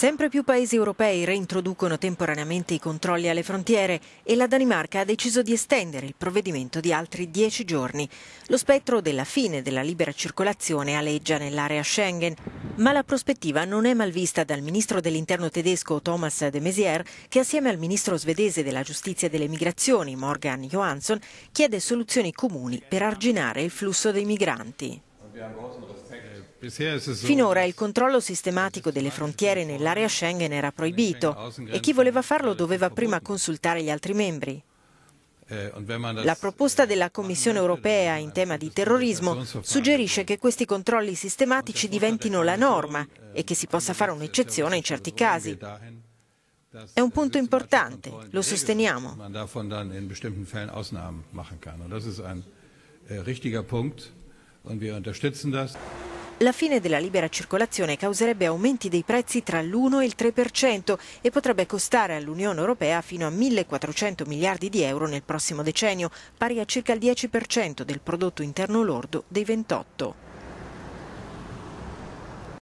Sempre più paesi europei reintroducono temporaneamente i controlli alle frontiere e la Danimarca ha deciso di estendere il provvedimento di altri dieci giorni. Lo spettro della fine della libera circolazione aleggia nell'area Schengen, ma la prospettiva non è mal vista dal ministro dell'interno tedesco Thomas de Maizière, che assieme al ministro svedese della giustizia e delle migrazioni Morgan Johansson chiede soluzioni comuni per arginare il flusso dei migranti. Finora il controllo sistematico delle frontiere nell'area Schengen era proibito e chi voleva farlo doveva prima consultare gli altri membri. La proposta della Commissione europea in tema di terrorismo suggerisce che questi controlli sistematici diventino la norma e che si possa fare un'eccezione in certi casi. È un punto importante, lo sosteniamo. richtiger Punkt und wir unterstützen das. La fine della libera circolazione causerebbe aumenti dei prezzi tra l'1 e il 3% e potrebbe costare all'Unione Europea fino a 1.400 miliardi di euro nel prossimo decennio, pari a circa il 10% del prodotto interno lordo dei 28.